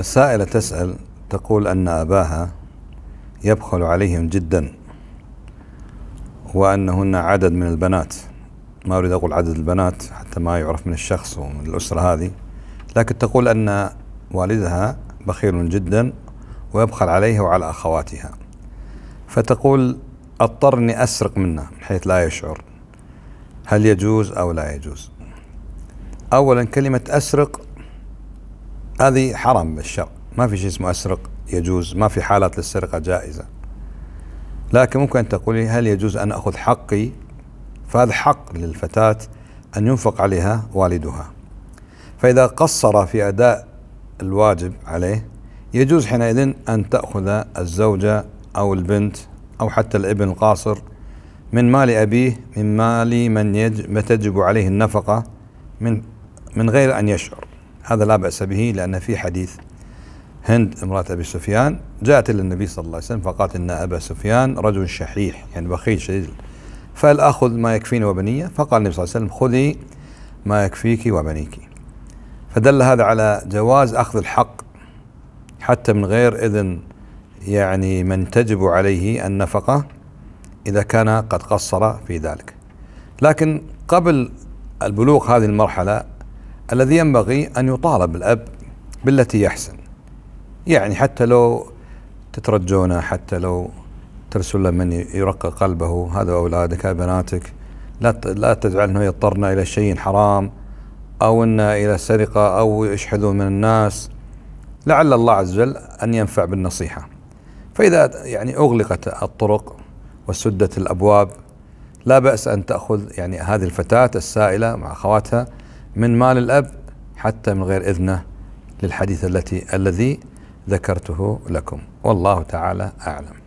السائلة تسأل تقول أن أباها يبخل عليهم جدا وأنهن عدد من البنات ما أريد أقول عدد البنات حتى ما يعرف من الشخص ومن الأسرة هذه لكن تقول أن والدها بخيل جدا ويبخل عليها وعلى أخواتها فتقول اضطر اني اسرق منه من حيث لا يشعر هل يجوز او لا يجوز اولا كلمه اسرق هذه حرام بالشرع ما في شيء اسمه أسرق يجوز ما في حالات للسرقة جائزة لكن ممكن أن تقولي هل يجوز أن أخذ حقي فهذا حق للفتاة أن ينفق عليها والدها فإذا قصر في أداء الواجب عليه يجوز حينئذ أن تأخذ الزوجة أو البنت أو حتى الابن القاصر من مال أبيه من مال من يجب تجب عليه النفقة من من غير أن يشعر هذا لا بأس به لأن في حديث هند امرأة أبي سفيان جاءت إلى النبي صلى الله عليه وسلم فقالت إن أبا سفيان رجل شحيح يعني بخيل شديد فهل أخذ ما يكفيني وبنية فقال النبي صلى الله عليه وسلم خذي ما يكفيك وبنيك فدل هذا على جواز أخذ الحق حتى من غير إذن يعني من تجب عليه النفقة إذا كان قد قصر في ذلك لكن قبل البلوغ هذه المرحلة الذي ينبغي أن يطالب الأب بالتي يحسن يعني حتى لو تترجونه حتى لو ترسل له من يرقق قلبه هذا أولادك هذا بناتك لا لا تجعل أنه يضطرنا إلى شيء حرام أو إنه إلى سرقة أو يشحذوا من الناس لعل الله عز وجل أن ينفع بالنصيحة فإذا يعني أغلقت الطرق وسدت الأبواب لا بأس أن تأخذ يعني هذه الفتاة السائلة مع أخواتها من مال الأب حتى من غير إذنه للحديث التي الذي ذكرته لكم والله تعالى أعلم